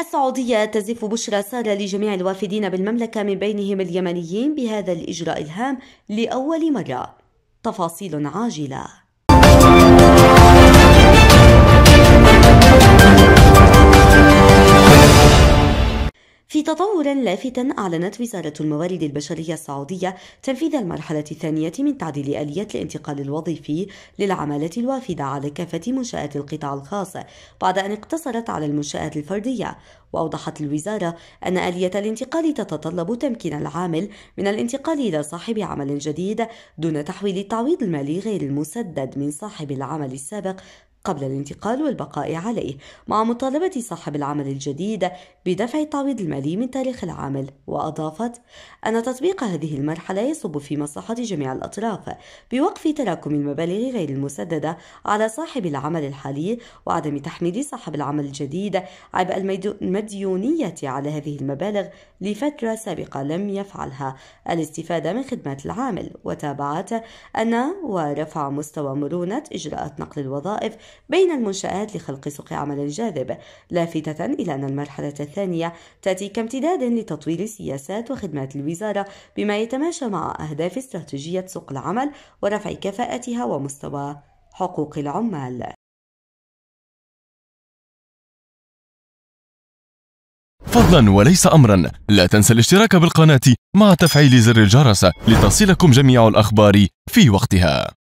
السعودية تزف بشرى سارة لجميع الوافدين بالمملكة من بينهم اليمنيين بهذا الإجراء الهام لأول مرة تفاصيل عاجله تطورا لافتا أعلنت وزارة الموارد البشرية السعودية تنفيذ المرحلة الثانية من تعديل آليات الانتقال الوظيفي للعمالة الوافدة على كافة منشآت القطاع الخاص بعد أن اقتصرت على المنشآت الفردية وأوضحت الوزارة أن آلية الانتقال تتطلب تمكين العامل من الانتقال إلى صاحب عمل جديد دون تحويل التعويض المالي غير المسدد من صاحب العمل السابق قبل الانتقال والبقاء عليه مع مطالبة صاحب العمل الجديد بدفع التعويض المالي من تاريخ العمل وأضافت أن تطبيق هذه المرحلة يصب في مصلحة جميع الأطراف بوقف تراكم المبالغ غير المسددة على صاحب العمل الحالي وعدم تحميل صاحب العمل الجديد عبء المديونية على هذه المبالغ لفترة سابقة لم يفعلها الاستفادة من خدمات العامل وتابعت أن ورفع مستوى مرونة إجراءات نقل الوظائف بين المنشآت لخلق سوق عمل جاذب لافتة إلى أن المرحلة الثانية تأتي كامتداد لتطوير سياسات وخدمات الوزارة بما يتماشى مع أهداف استراتيجية سوق العمل ورفع كفاءتها ومستوى حقوق العمال فضلا وليس امرا لا تنسى الاشتراك بالقناه مع تفعيل زر الجرس لتصلكم جميع الاخبار في وقتها